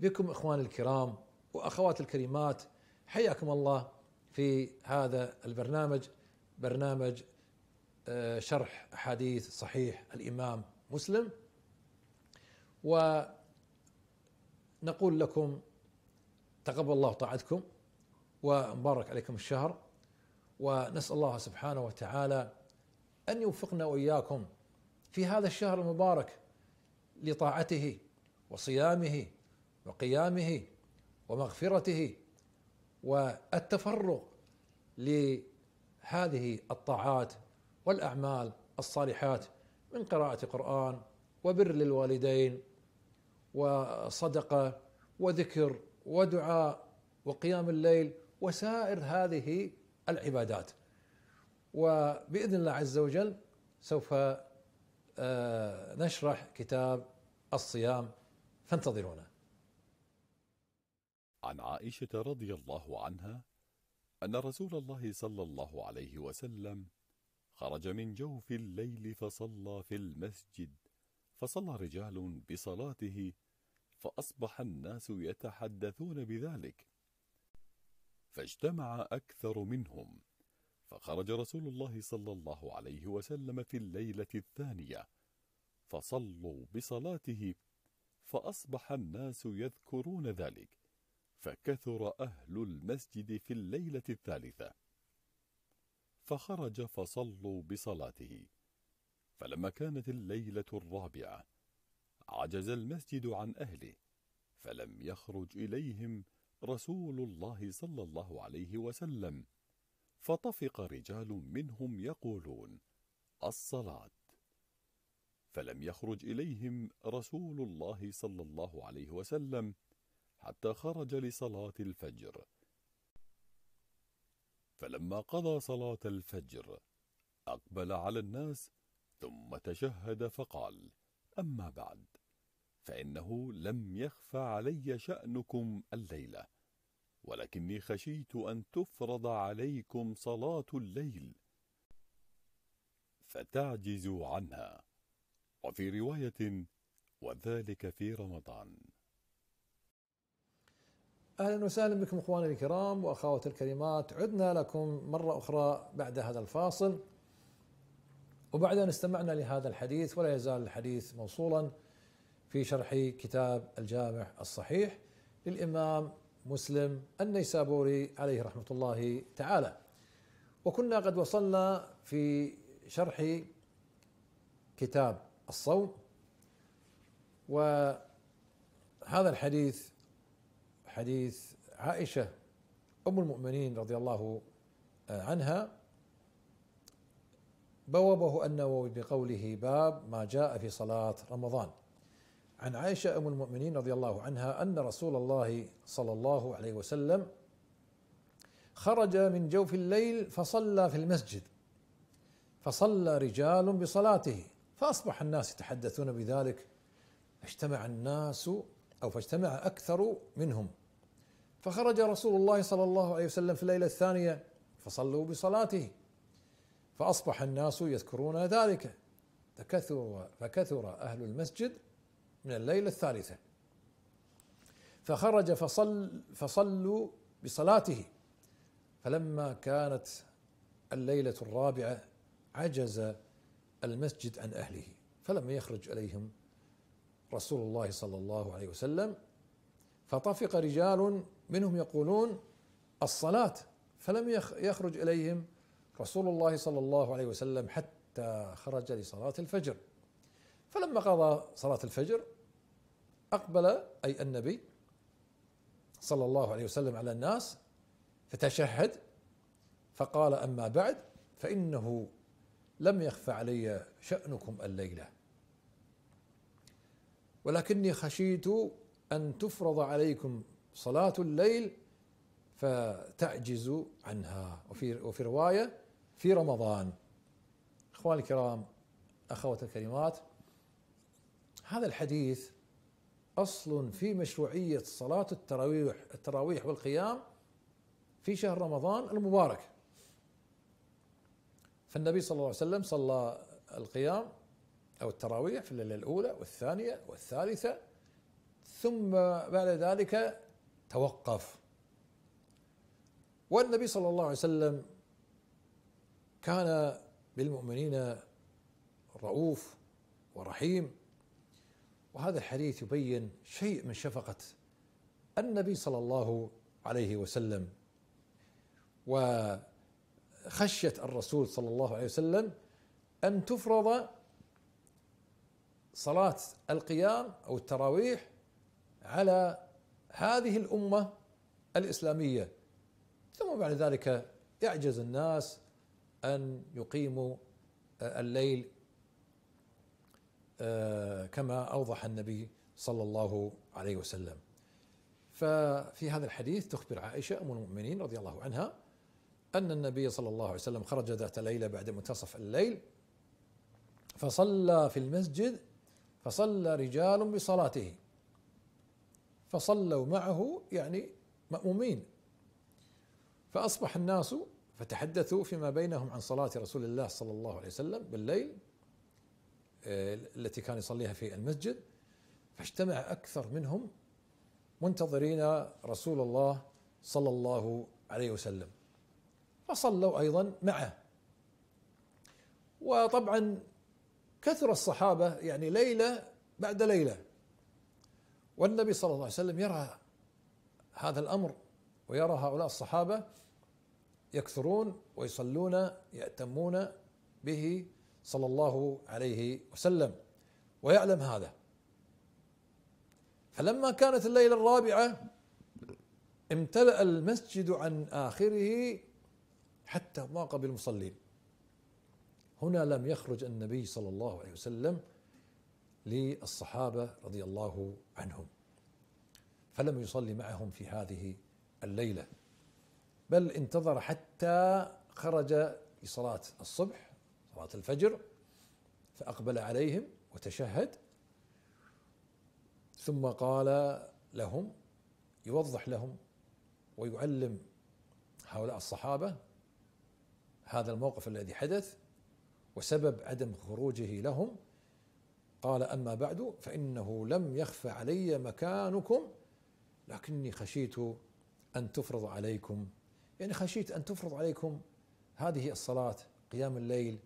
بكم اخواني الكرام واخواتي الكريمات حياكم الله في هذا البرنامج برنامج آه، شرح حديث صحيح الامام مسلم ونقول لكم تقبل الله طاعتكم ومبارك عليكم الشهر ونسال الله سبحانه وتعالى ان يوفقنا واياكم في هذا الشهر المبارك لطاعته وصيامه وقيامه ومغفرته والتفرغ لهذه الطاعات والاعمال الصالحات من قراءه قران وبر للوالدين وصدقه وذكر ودعاء وقيام الليل وسائر هذه العبادات وباذن الله عز وجل سوف آه، نشرح كتاب الصيام فانتظرونا عن عائشة رضي الله عنها أن رسول الله صلى الله عليه وسلم خرج من جوف الليل فصلى في المسجد فصلى رجال بصلاته فأصبح الناس يتحدثون بذلك فاجتمع أكثر منهم فخرج رسول الله صلى الله عليه وسلم في الليلة الثانية فصلوا بصلاته فأصبح الناس يذكرون ذلك فكثر أهل المسجد في الليلة الثالثة فخرج فصلوا بصلاته فلما كانت الليلة الرابعة عجز المسجد عن أهله فلم يخرج إليهم رسول الله صلى الله عليه وسلم فطفق رجال منهم يقولون الصلاة فلم يخرج إليهم رسول الله صلى الله عليه وسلم حتى خرج لصلاة الفجر فلما قضى صلاة الفجر أقبل على الناس ثم تشهد فقال أما بعد فإنه لم يخف علي شأنكم الليلة ولكني خشيت أن تفرض عليكم صلاة الليل فتعجزوا عنها وفي رواية وذلك في رمضان اهلا وسهلا بكم اخواني الكرام واخواتي الكريمات عدنا لكم مره اخرى بعد هذا الفاصل وبعد ان استمعنا لهذا الحديث ولا يزال الحديث موصولا في شرح كتاب الجامع الصحيح للامام مسلم النيسابوري عليه رحمه الله تعالى وكنا قد وصلنا في شرح كتاب الصوم وهذا الحديث حديث عائشه ام المؤمنين رضي الله آه، عنها بوبه النووي بقوله باب ما جاء في صلاه رمضان عن عائشه ام المؤمنين رضي الله عنها ان رسول الله صلى الله عليه وسلم خرج من جوف الليل فصلى في المسجد فصلى رجال بصلاته فاصبح الناس يتحدثون بذلك فاجتمع الناس او فاجتمع اكثر منهم فخرج رسول الله صلى الله عليه وسلم في الليله الثانيه فصلوا بصلاته فاصبح الناس يذكرون ذلك فكثر فكثر اهل المسجد من الليله الثالثه فخرج فصل فصلوا بصلاته فلما كانت الليله الرابعه عجز المسجد عن اهله فلم يخرج اليهم رسول الله صلى الله عليه وسلم فطفق رجال منهم يقولون الصلاة فلم يخرج إليهم رسول الله صلى الله عليه وسلم حتى خرج لصلاة الفجر فلما قضى صلاة الفجر أقبل أي النبي صلى الله عليه وسلم على الناس فتشهد فقال أما بعد فإنه لم يخف علي شأنكم الليلة ولكني خشيت أن تفرض عليكم صلاة الليل فتعجز عنها وفي وفي رواية في رمضان إخواني الكرام أخوات الكريمات هذا الحديث أصل في مشروعية صلاة التراويح التراويح والقيام في شهر رمضان المبارك فالنبي صلى الله عليه وسلم صلى القيام أو التراويح في الليلة الأولى والثانية والثالثة ثم بعد ذلك توقف والنبي صلى الله عليه وسلم كان بالمؤمنين رؤوف ورحيم وهذا الحديث يبين شيء من شفقة النبي صلى الله عليه وسلم وخشية الرسول صلى الله عليه وسلم أن تفرض صلاة القيام أو التراويح على هذه الامه الاسلاميه ثم بعد ذلك يعجز الناس ان يقيموا آه، الليل آه، كما اوضح النبي صلى الله عليه وسلم. ففي هذا الحديث تخبر عائشه ام المؤمنين رضي الله عنها ان النبي صلى الله عليه وسلم خرج ذات ليله بعد منتصف الليل فصلى في المسجد فصلى رجال بصلاته فصلوا معه يعني مأمومين فأصبح الناس فتحدثوا فيما بينهم عن صلاة رسول الله صلى الله عليه وسلم بالليل آه، التي كان يصليها في المسجد فاجتمع أكثر منهم منتظرين رسول الله صلى الله عليه وسلم فصلوا أيضا معه وطبعا كثر الصحابة يعني ليلة بعد ليلة والنبي صلى الله عليه وسلم يرى هذا الامر ويرى هؤلاء الصحابه يكثرون ويصلون يأتمون به صلى الله عليه وسلم ويعلم هذا فلما كانت الليله الرابعه امتلأ المسجد عن آخره حتى ضاق بالمصلين هنا لم يخرج النبي صلى الله عليه وسلم للصحابه رضي الله عنهم فلم يصلي معهم في هذه الليله بل انتظر حتى خرج لصلاه الصبح صلاه الفجر فاقبل عليهم وتشهد ثم قال لهم يوضح لهم ويعلم هؤلاء الصحابه هذا الموقف الذي حدث وسبب عدم خروجه لهم قال أما بعد فإنه لم يخف علي مكانكم لكني خشيت أن تفرض عليكم يعني خشيت أن تفرض عليكم هذه الصلاة قيام الليل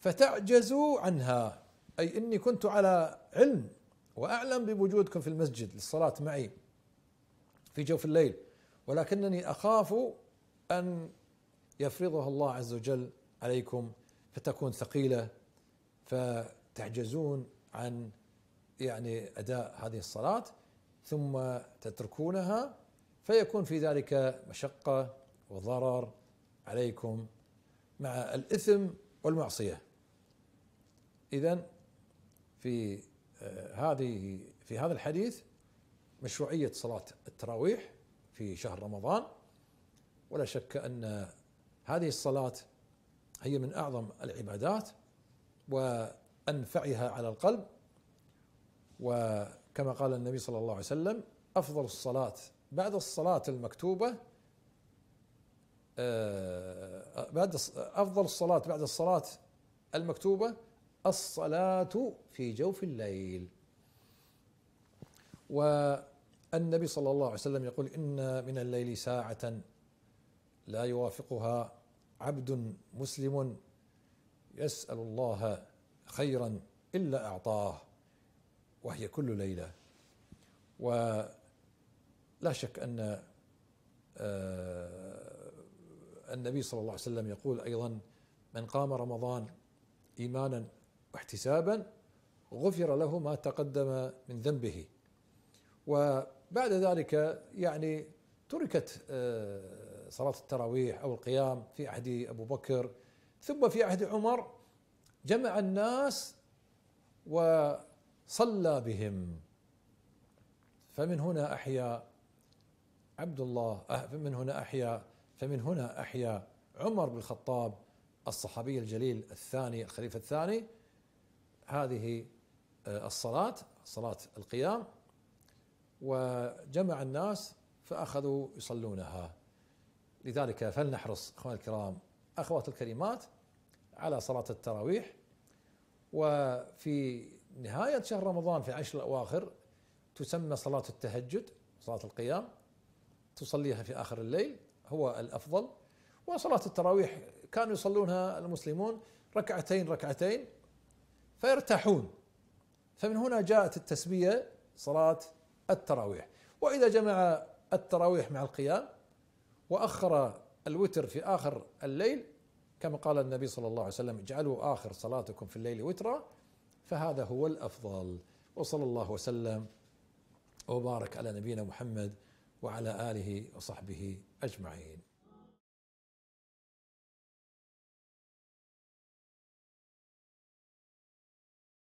فتعجزوا عنها أي إني كنت على علم وأعلم بوجودكم في المسجد للصلاة معي في جوف الليل ولكنني أخاف أن يفرضها الله عز وجل عليكم فتكون ثقيلة فتعجزون عن يعني اداء هذه الصلاه ثم تتركونها فيكون في ذلك مشقه وضرر عليكم مع الاثم والمعصيه اذا في آه، هذه في هذا الحديث مشروعيه صلاه التراويح في شهر رمضان ولا شك ان هذه الصلاه هي من اعظم العبادات و أنفعها على القلب وكما قال النبي صلى الله عليه وسلم أفضل الصلاة بعد الصلاة المكتوبة آه، بعد أفضل الصلاة بعد الصلاة المكتوبة الصلاة في جوف الليل والنبي صلى الله عليه وسلم يقول إن من الليل ساعة لا يوافقها عبد مسلم يسأل الله خيرا إلا أعطاه وهي كل ليلة ولا شك أن آه، النبي صلى الله عليه وسلم يقول أيضا من قام رمضان إيمانا واحتسابا غفر له ما تقدم من ذنبه وبعد ذلك يعني تركت آه، صلاة التراويح أو القيام في عهد أبو بكر ثم في عهد عمر جمع الناس وصلى بهم فمن هنا احيا عبد الله أه، فمن هنا احيا فمن هنا احيا عمر بن الخطاب الصحابي الجليل الثاني الخليفه الثاني هذه آه، الصلاه صلاه القيام وجمع الناس فاخذوا يصلونها لذلك فلنحرص اخواني الكرام اخوات الكريمات على صلاة التراويح وفي نهاية شهر رمضان في عشر الأواخر تسمى صلاة التهجد صلاة القيام تصليها في آخر الليل هو الأفضل وصلاة التراويح كانوا يصلونها المسلمون ركعتين ركعتين فيرتاحون فمن هنا جاءت التسمية صلاة التراويح وإذا جمع التراويح مع القيام وأخر الوتر في آخر الليل كما قال النبي صلى الله عليه وسلم اجعلوا آخر صلاتكم في الليل وترا فهذا هو الأفضل وصلى الله وسلم وبارك على نبينا محمد وعلى آله وصحبه أجمعين